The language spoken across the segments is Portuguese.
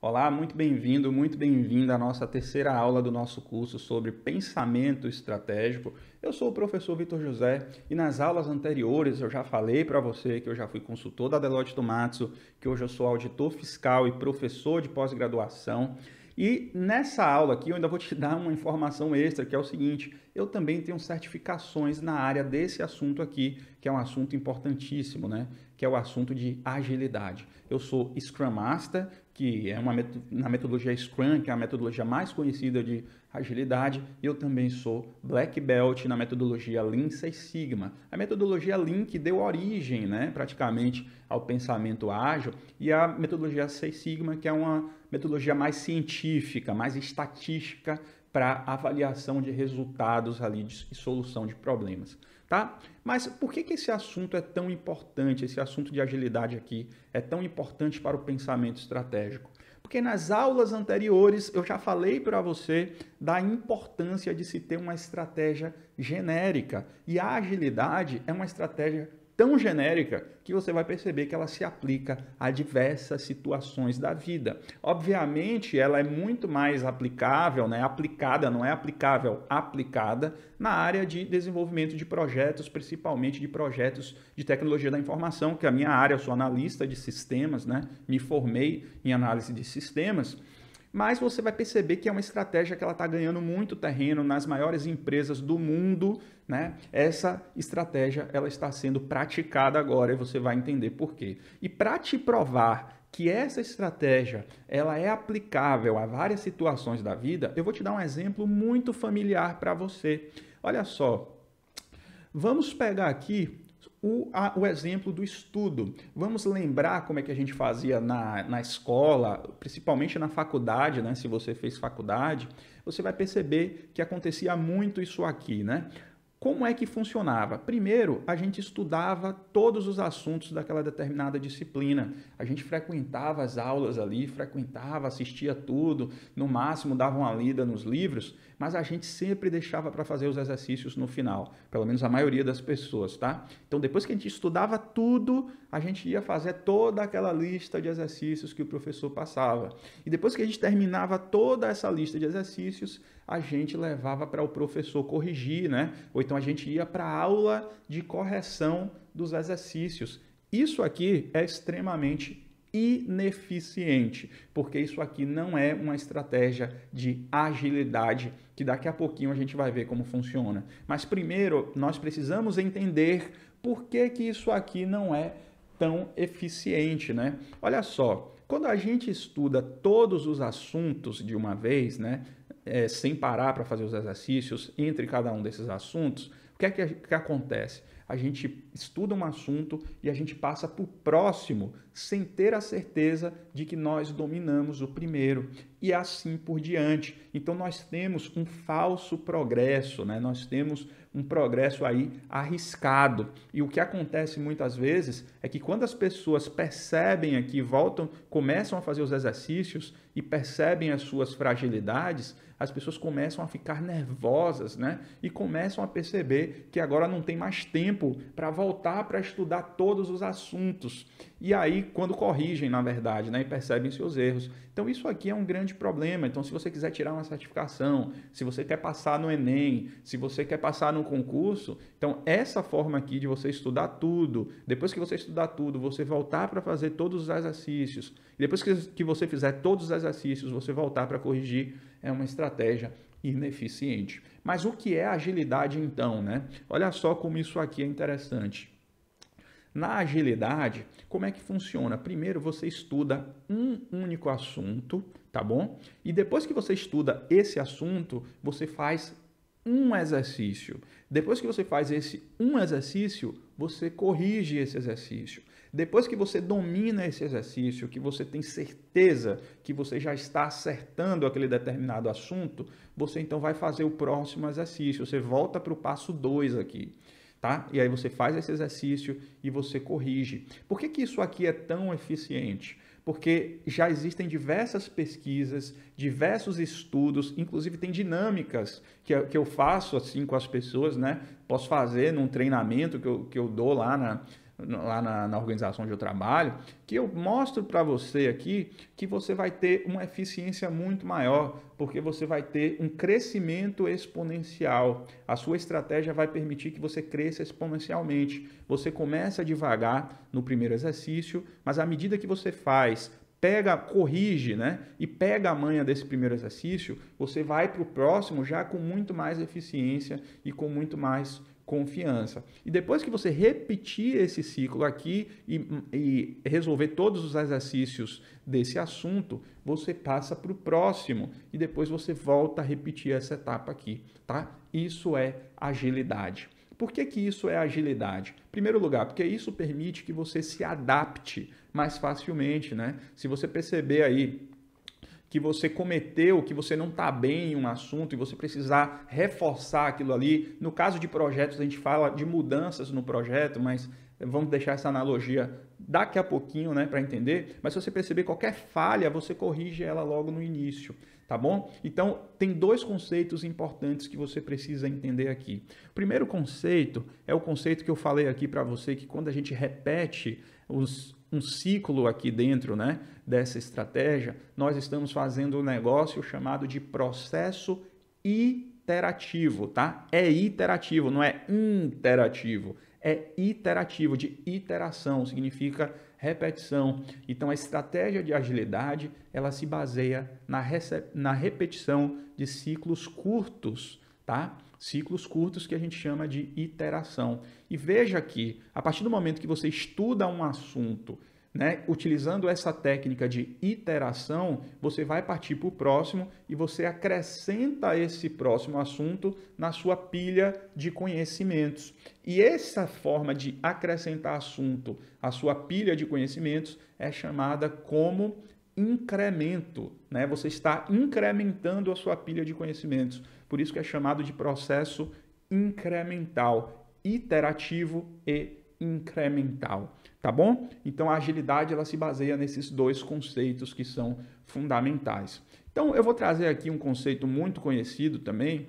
Olá, muito bem-vindo, muito bem-vinda à nossa terceira aula do nosso curso sobre pensamento estratégico. Eu sou o professor Vitor José e nas aulas anteriores eu já falei para você que eu já fui consultor da Deloitte Tomatsu, que hoje eu sou auditor fiscal e professor de pós-graduação. E nessa aula aqui eu ainda vou te dar uma informação extra, que é o seguinte, eu também tenho certificações na área desse assunto aqui, que é um assunto importantíssimo, né? Que é o assunto de agilidade. Eu sou Scrum Master que é uma na metodologia Scrum, que é a metodologia mais conhecida de agilidade, e eu também sou Black Belt na metodologia Lean Six Sigma. A metodologia Lean que deu origem, né, praticamente ao pensamento ágil, e a metodologia Six Sigma, que é uma metodologia mais científica, mais estatística para avaliação de resultados ali de, e solução de problemas tá? Mas por que, que esse assunto é tão importante, esse assunto de agilidade aqui é tão importante para o pensamento estratégico? Porque nas aulas anteriores eu já falei para você da importância de se ter uma estratégia genérica. E a agilidade é uma estratégia tão genérica que você vai perceber que ela se aplica a diversas situações da vida. Obviamente, ela é muito mais aplicável, né? aplicada, não é aplicável, aplicada na área de desenvolvimento de projetos, principalmente de projetos de tecnologia da informação, que é a minha área, eu sou analista de sistemas, né? me formei em análise de sistemas mas você vai perceber que é uma estratégia que ela está ganhando muito terreno nas maiores empresas do mundo, né? Essa estratégia ela está sendo praticada agora e você vai entender por quê. E para te provar que essa estratégia ela é aplicável a várias situações da vida, eu vou te dar um exemplo muito familiar para você. Olha só, vamos pegar aqui o, a, o, exemplo do estudo. Vamos lembrar como é que a gente fazia na, na escola, principalmente na faculdade, né? Se você fez faculdade, você vai perceber que acontecia muito isso aqui, né? Como é que funcionava? Primeiro, a gente estudava todos os assuntos daquela determinada disciplina. A gente frequentava as aulas ali, frequentava, assistia tudo, no máximo dava uma lida nos livros, mas a gente sempre deixava para fazer os exercícios no final, pelo menos a maioria das pessoas, tá? Então, depois que a gente estudava tudo, a gente ia fazer toda aquela lista de exercícios que o professor passava. E depois que a gente terminava toda essa lista de exercícios, a gente levava para o professor corrigir, né? Ou então a gente ia para a aula de correção dos exercícios. Isso aqui é extremamente ineficiente, porque isso aqui não é uma estratégia de agilidade, que daqui a pouquinho a gente vai ver como funciona. Mas primeiro, nós precisamos entender por que, que isso aqui não é tão eficiente, né? Olha só, quando a gente estuda todos os assuntos de uma vez, né? é, sem parar para fazer os exercícios entre cada um desses assuntos, o que é que, que acontece? A gente estuda um assunto e a gente passa para o próximo sem ter a certeza de que nós dominamos o primeiro e assim por diante. Então nós temos um falso progresso, né? nós temos um progresso aí arriscado. E o que acontece muitas vezes é que quando as pessoas percebem aqui, voltam, começam a fazer os exercícios e percebem as suas fragilidades, as pessoas começam a ficar nervosas, né? E começam a perceber que agora não tem mais tempo para voltar para estudar todos os assuntos. E aí, quando corrigem, na verdade, né? E percebem seus erros. Então, isso aqui é um grande problema. Então, se você quiser tirar uma certificação, se você quer passar no Enem, se você quer passar no concurso, então, essa forma aqui de você estudar tudo, depois que você estudar tudo, você voltar para fazer todos os exercícios, depois que você fizer todos os exercícios, você voltar para corrigir, é uma estratégia estratégia ineficiente. Mas o que é agilidade então, né? Olha só como isso aqui é interessante. Na agilidade, como é que funciona? Primeiro você estuda um único assunto, tá bom? E depois que você estuda esse assunto, você faz um exercício. Depois que você faz esse um exercício, você corrige esse exercício. Depois que você domina esse exercício, que você tem certeza que você já está acertando aquele determinado assunto, você então vai fazer o próximo exercício. Você volta para o passo 2 aqui. Tá? E aí você faz esse exercício e você corrige. Por que, que isso aqui é tão eficiente? porque já existem diversas pesquisas, diversos estudos, inclusive tem dinâmicas que eu, que eu faço assim com as pessoas, né? Posso fazer num treinamento que eu, que eu dou lá na, lá na, na, organização onde eu trabalho, que eu mostro para você aqui que você vai ter uma eficiência muito maior, porque você vai ter um crescimento exponencial. A sua estratégia vai permitir que você cresça exponencialmente. Você começa devagar no primeiro exercício, mas à medida que você faz pega, corrige, né? E pega a manha desse primeiro exercício, você vai para o próximo já com muito mais eficiência e com muito mais confiança. E depois que você repetir esse ciclo aqui e, e resolver todos os exercícios desse assunto, você passa para o próximo e depois você volta a repetir essa etapa aqui, tá? Isso é agilidade. Por que, que isso é agilidade? Em primeiro lugar, porque isso permite que você se adapte mais facilmente, né? Se você perceber aí que você cometeu, que você não está bem em um assunto e você precisar reforçar aquilo ali. No caso de projetos, a gente fala de mudanças no projeto, mas vamos deixar essa analogia daqui a pouquinho, né, para entender. Mas se você perceber qualquer falha, você corrige ela logo no início, tá bom? Então, tem dois conceitos importantes que você precisa entender aqui. O primeiro conceito é o conceito que eu falei aqui para você que quando a gente repete os um ciclo aqui dentro né, dessa estratégia, nós estamos fazendo um negócio chamado de processo iterativo, tá? É iterativo, não é interativo, é iterativo, de iteração, significa repetição. Então, a estratégia de agilidade, ela se baseia na, na repetição de ciclos curtos, tá? Ciclos curtos que a gente chama de iteração. E veja que, a partir do momento que você estuda um assunto, né, utilizando essa técnica de iteração, você vai partir para o próximo e você acrescenta esse próximo assunto na sua pilha de conhecimentos. E essa forma de acrescentar assunto à sua pilha de conhecimentos é chamada como incremento. Né? Você está incrementando a sua pilha de conhecimentos. Por isso que é chamado de processo incremental, iterativo e incremental, tá bom? Então a agilidade ela se baseia nesses dois conceitos que são fundamentais. Então eu vou trazer aqui um conceito muito conhecido também,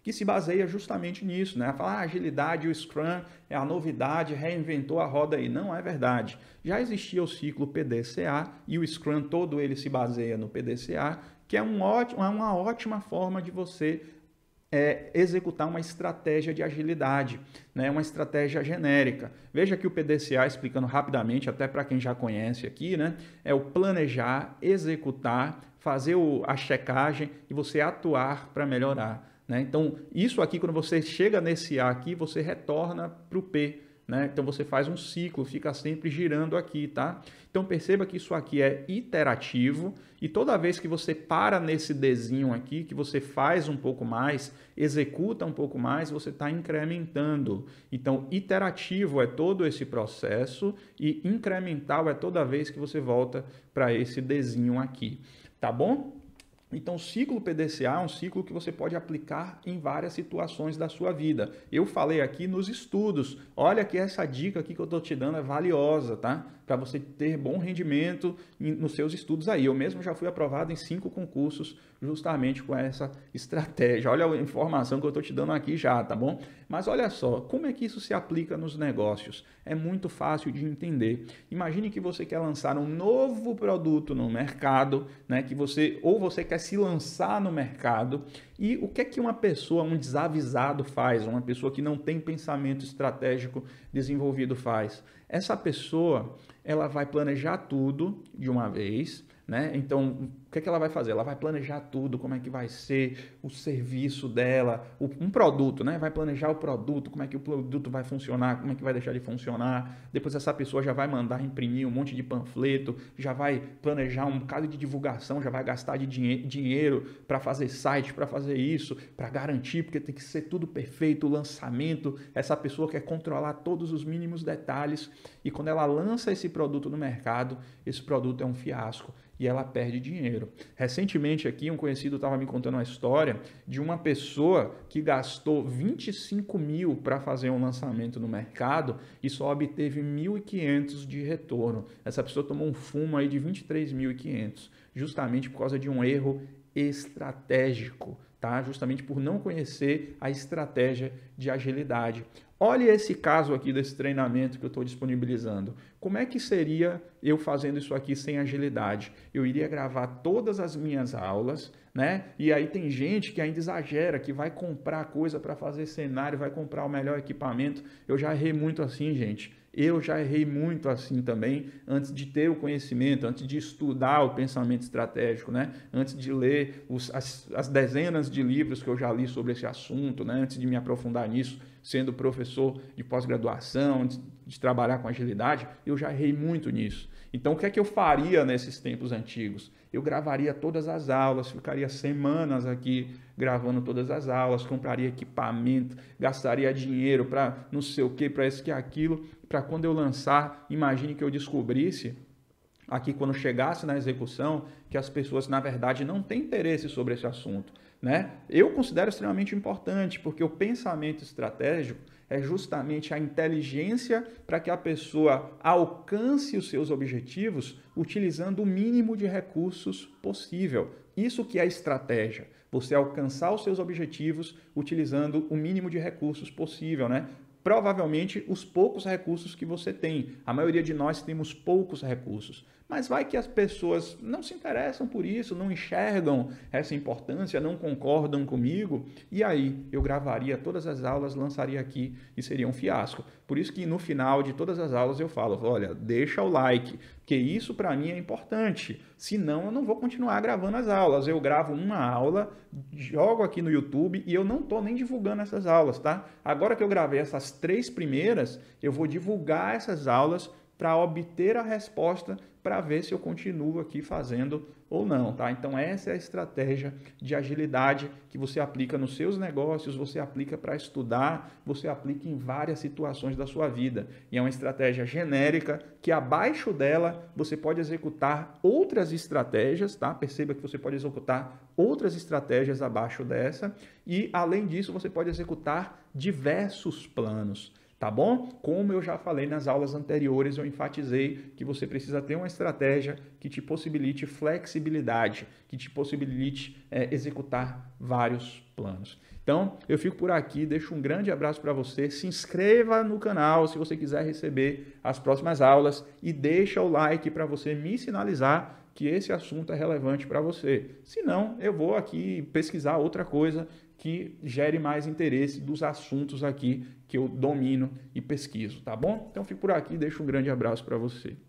que se baseia justamente nisso, né? Falar ah, agilidade, o Scrum é a novidade, reinventou a roda aí. Não é verdade. Já existia o ciclo PDCA e o Scrum todo ele se baseia no PDCA que é, um ótimo, é uma ótima forma de você é, executar uma estratégia de agilidade, né? uma estratégia genérica. Veja que o PDCA, explicando rapidamente, até para quem já conhece aqui, né? é o planejar, executar, fazer o, a checagem e você atuar para melhorar. Né? Então, isso aqui, quando você chega nesse A aqui, você retorna para o P né? Então você faz um ciclo, fica sempre girando aqui, tá? Então perceba que isso aqui é iterativo e toda vez que você para nesse desenho aqui, que você faz um pouco mais, executa um pouco mais, você está incrementando. Então iterativo é todo esse processo e incremental é toda vez que você volta para esse desenho aqui, tá bom? Então, o ciclo PDCA é um ciclo que você pode aplicar em várias situações da sua vida. Eu falei aqui nos estudos. Olha que essa dica aqui que eu estou te dando é valiosa, tá? Para você ter bom rendimento nos seus estudos aí. Eu mesmo já fui aprovado em cinco concursos justamente com essa estratégia. Olha a informação que eu estou te dando aqui já, tá bom? Mas olha só, como é que isso se aplica nos negócios? É muito fácil de entender. Imagine que você quer lançar um novo produto no mercado, né? Que você ou você quer se lançar no mercado e o que é que uma pessoa, um desavisado faz, uma pessoa que não tem pensamento estratégico desenvolvido faz? Essa pessoa, ela vai planejar tudo de uma vez, né? Então, o que, é que ela vai fazer? Ela vai planejar tudo, como é que vai ser o serviço dela, um produto, né? Vai planejar o produto, como é que o produto vai funcionar, como é que vai deixar de funcionar. Depois essa pessoa já vai mandar imprimir um monte de panfleto, já vai planejar um bocado de divulgação, já vai gastar de dinhe dinheiro para fazer site, para fazer isso, para garantir, porque tem que ser tudo perfeito, o lançamento. Essa pessoa quer controlar todos os mínimos detalhes e quando ela lança esse produto no mercado, esse produto é um fiasco e ela perde dinheiro dinheiro. Recentemente aqui, um conhecido estava me contando uma história de uma pessoa que gastou 25 mil para fazer um lançamento no mercado e só obteve 1.500 de retorno. Essa pessoa tomou um fumo aí de 23.500, justamente por causa de um erro estratégico tá? Justamente por não conhecer a estratégia de agilidade. olha esse caso aqui desse treinamento que eu estou disponibilizando. Como é que seria eu fazendo isso aqui sem agilidade? Eu iria gravar todas as minhas aulas, né? E aí tem gente que ainda exagera, que vai comprar coisa para fazer cenário, vai comprar o melhor equipamento. Eu já errei muito assim, gente. Eu já errei muito assim também, antes de ter o conhecimento, antes de estudar o pensamento estratégico, né? antes de ler os, as, as, dezenas de livros que eu já li sobre esse assunto, né? antes de me aprofundar nisso, sendo professor de pós-graduação, de, de trabalhar com agilidade, eu já errei muito nisso. Então, o que é que eu faria nesses tempos antigos? eu gravaria todas as aulas, ficaria semanas aqui gravando todas as aulas, compraria equipamento, gastaria dinheiro para não sei o que, para isso que aquilo, para quando eu lançar, imagine que eu descobrisse aqui quando chegasse na execução que as pessoas na verdade não têm interesse sobre esse assunto, né? Eu considero extremamente importante porque o pensamento estratégico é justamente a inteligência para que a pessoa alcance os seus objetivos utilizando o mínimo de recursos possível. Isso que é estratégia. Você alcançar os seus objetivos utilizando o mínimo de recursos possível, né? provavelmente os poucos recursos que você tem. A maioria de nós temos poucos recursos. Mas vai que as pessoas não se interessam por isso, não enxergam essa importância, não concordam comigo, e aí eu gravaria todas as aulas, lançaria aqui e seria um fiasco. Por isso que no final de todas as aulas eu falo, olha, deixa o like, porque isso para mim é importante. Senão eu não vou continuar gravando as aulas. Eu gravo uma aula, jogo aqui no YouTube e eu não estou nem divulgando essas aulas, tá? Agora que eu gravei essas três primeiras, eu vou divulgar essas aulas para obter a resposta para ver se eu continuo aqui fazendo ou não, tá? Então essa é a estratégia de agilidade que você aplica nos seus negócios, você aplica para estudar, você aplica em várias situações da sua vida. E é uma estratégia genérica que abaixo dela você pode executar outras estratégias, tá? Perceba que você pode executar outras estratégias abaixo dessa e além disso você pode executar diversos planos tá bom? Como eu já falei nas aulas anteriores, eu enfatizei que você precisa ter uma estratégia que te possibilite flexibilidade, que te possibilite é, executar vários planos. Então, eu fico por aqui, deixo um grande abraço para você, se inscreva no canal se você quiser receber as próximas aulas e deixa o like para você me sinalizar que esse assunto é relevante para você. Se não, eu vou aqui pesquisar outra coisa que gere mais interesse dos assuntos aqui que eu domino e pesquiso, tá bom? Então fico por aqui, deixo um grande abraço para você.